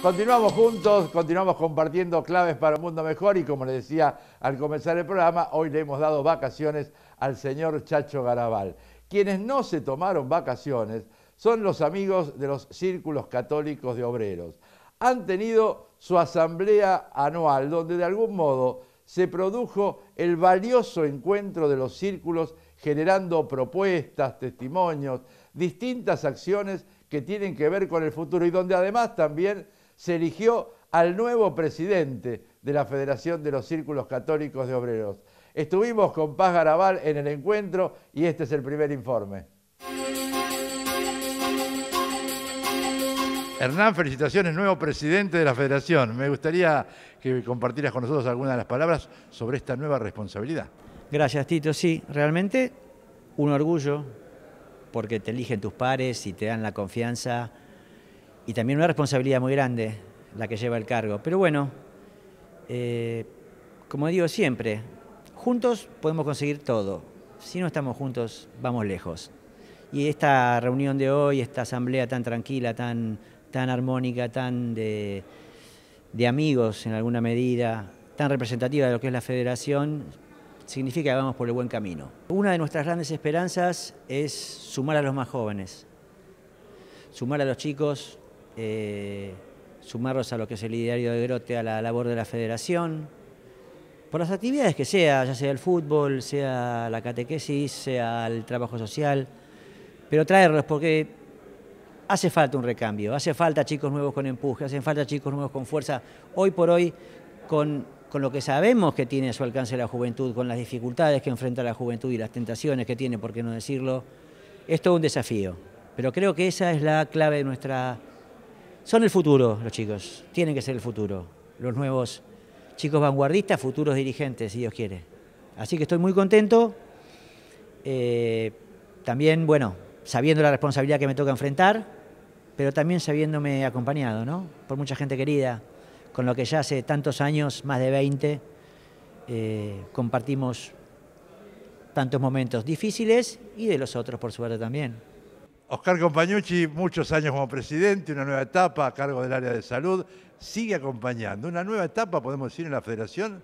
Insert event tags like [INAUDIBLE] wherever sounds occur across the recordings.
Continuamos juntos, continuamos compartiendo claves para un mundo mejor y como le decía al comenzar el programa, hoy le hemos dado vacaciones al señor Chacho Garabal. Quienes no se tomaron vacaciones son los amigos de los círculos católicos de obreros. Han tenido su asamblea anual donde de algún modo se produjo el valioso encuentro de los círculos generando propuestas, testimonios, distintas acciones que tienen que ver con el futuro y donde además también se eligió al nuevo presidente de la Federación de los Círculos Católicos de Obreros. Estuvimos con Paz Garabal en el encuentro y este es el primer informe. Hernán, felicitaciones, nuevo presidente de la Federación. Me gustaría que compartieras con nosotros algunas de las palabras sobre esta nueva responsabilidad. Gracias, Tito. Sí, realmente un orgullo porque te eligen tus pares y te dan la confianza y también una responsabilidad muy grande la que lleva el cargo. Pero bueno, eh, como digo siempre, juntos podemos conseguir todo. Si no estamos juntos, vamos lejos. Y esta reunión de hoy, esta asamblea tan tranquila, tan, tan armónica, tan de, de amigos en alguna medida, tan representativa de lo que es la federación, significa que vamos por el buen camino. Una de nuestras grandes esperanzas es sumar a los más jóvenes, sumar a los chicos, eh, sumarlos a lo que es el ideario de Grote, a la labor de la federación, por las actividades que sea, ya sea el fútbol, sea la catequesis, sea el trabajo social, pero traerlos porque hace falta un recambio, hace falta chicos nuevos con empuje, hacen falta chicos nuevos con fuerza. Hoy por hoy, con, con lo que sabemos que tiene a su alcance la juventud, con las dificultades que enfrenta la juventud y las tentaciones que tiene, por qué no decirlo, es todo un desafío. Pero creo que esa es la clave de nuestra son el futuro los chicos, tienen que ser el futuro. Los nuevos chicos vanguardistas, futuros dirigentes, si Dios quiere. Así que estoy muy contento. Eh, también, bueno, sabiendo la responsabilidad que me toca enfrentar, pero también sabiéndome acompañado, ¿no? Por mucha gente querida, con lo que ya hace tantos años, más de 20, eh, compartimos tantos momentos difíciles y de los otros, por suerte, también. Oscar Compañucci, muchos años como presidente, una nueva etapa a cargo del área de salud, sigue acompañando. ¿Una nueva etapa, podemos decir, en la federación?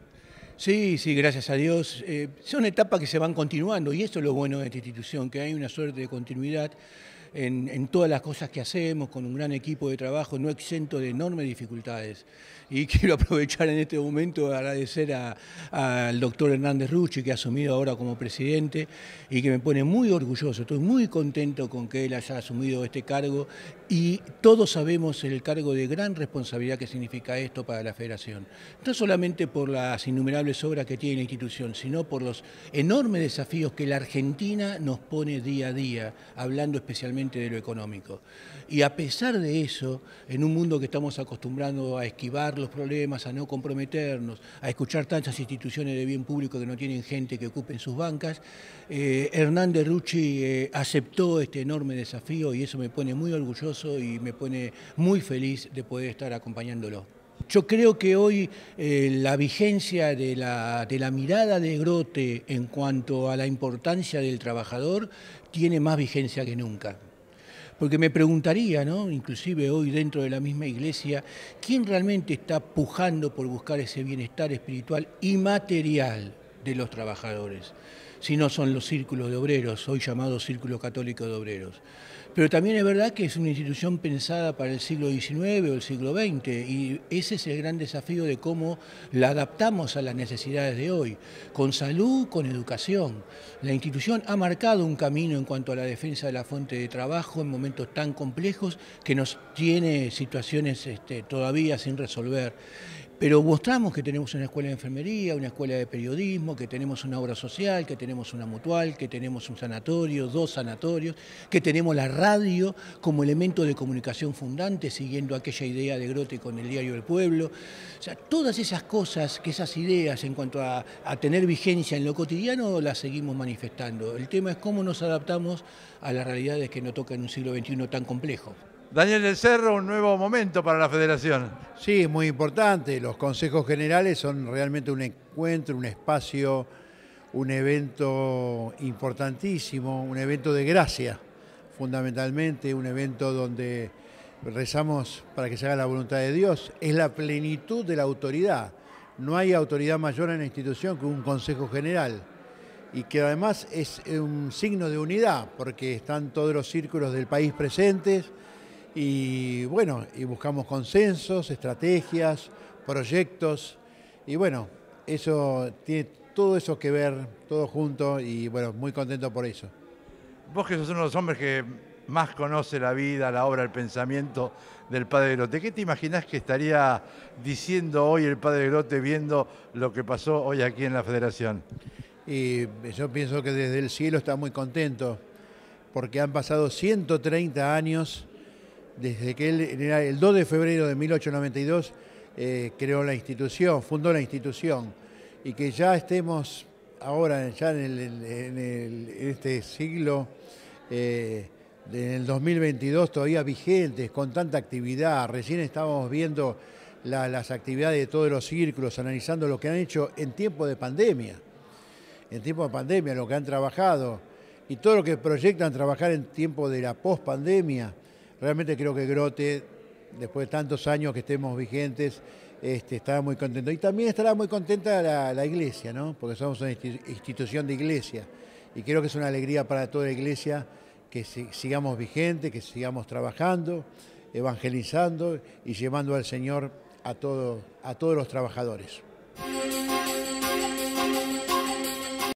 Sí, sí, gracias a Dios. Eh, son etapas que se van continuando y eso es lo bueno de esta institución, que hay una suerte de continuidad en, todas las cosas que hacemos, con un gran equipo de trabajo, no exento de enormes dificultades. Y [LAUGHS] quiero aprovechar en este momento a agradecer al doctor Hernández Rucci, que ha asumido ahora como presidente y que me pone muy orgulloso, estoy muy contento con que él haya asumido este cargo y todos sabemos el cargo de gran responsabilidad que significa esto para la federación. No solamente por las innumerables obras que tiene la institución, sino por los enormes desafíos que la Argentina nos pone día a día, hablando especialmente de lo económico. Y a pesar de eso, en un mundo que estamos acostumbrando a esquivar los problemas, a no comprometernos, a escuchar tantas instituciones de bien público que no tienen gente que ocupe sus bancas, eh, de Rucci eh, aceptó este enorme desafío y eso me pone muy orgulloso y me pone muy feliz de poder estar acompañándolo. Yo creo que hoy eh, la vigencia de la, de la, mirada de Grote en cuanto a la importancia del trabajador tiene más vigencia que nunca porque me preguntaría, ¿no? inclusive hoy dentro de la misma iglesia, ¿quién realmente está pujando por buscar ese bienestar espiritual y material de los trabajadores? si no son los círculos de obreros, hoy llamados Círculo Católico de Obreros. Pero también es verdad que es una institución pensada para el siglo XIX o el siglo XX y ese es el gran desafío de cómo la adaptamos a las necesidades de hoy, con salud, con educación. La institución ha marcado un camino en cuanto a la defensa de la fuente de trabajo en momentos tan complejos que nos tiene situaciones este, todavía sin resolver pero mostramos que tenemos una escuela de enfermería, una escuela de periodismo, que tenemos una obra social, que tenemos una mutual, que tenemos un sanatorio, dos sanatorios, que tenemos la radio como elemento de comunicación fundante, siguiendo aquella idea de Grote con el diario del Pueblo. O sea, todas esas cosas, que esas ideas en cuanto a, a tener vigencia en lo cotidiano, las seguimos manifestando. El tema es cómo nos adaptamos a las realidades que nos tocan en un siglo XXI tan complejo. Daniel del Cerro, un nuevo momento para la federación. Sí, es muy importante. Los consejos generales son realmente un encuentro, un espacio, un evento importantísimo, un evento de gracia, fundamentalmente, un evento donde rezamos para que se haga la voluntad de Dios. Es la plenitud de la autoridad. No hay autoridad mayor en la institución que un consejo general y que además es un signo de unidad, porque están todos los círculos del país presentes, y bueno, y buscamos consensos, estrategias, proyectos y bueno, eso tiene todo eso que ver, todo junto y bueno, muy contento por eso. Vos que sos uno de los hombres que más conoce la vida, la obra, el pensamiento del padre Grote. ¿Qué te imaginás que estaría diciendo hoy el padre Grote viendo lo que pasó hoy aquí en la federación? Y yo pienso que desde el cielo está muy contento, porque han pasado 130 años desde que él el 2 de febrero de 1892 eh, creó la institución, fundó la institución, y que ya estemos ahora, ya en, este siglo, eh, en el 2022 todavía vigentes, con tanta actividad, recién estábamos viendo las actividades de todos los círculos, analizando lo que han hecho en tiempo de pandemia, en tiempo de pandemia, lo que han trabajado, y todo lo que proyectan trabajar en tiempo de la pospandemia Realmente creo que Grote, después de tantos años que estemos vigentes, este, estaba muy contento. Y también estará muy contenta la, iglesia, Porque somos una institución de iglesia. Y creo que es una alegría para toda la iglesia que sigamos vigentes, que sigamos trabajando, evangelizando y llevando al Señor a, todo, a todos los trabajadores.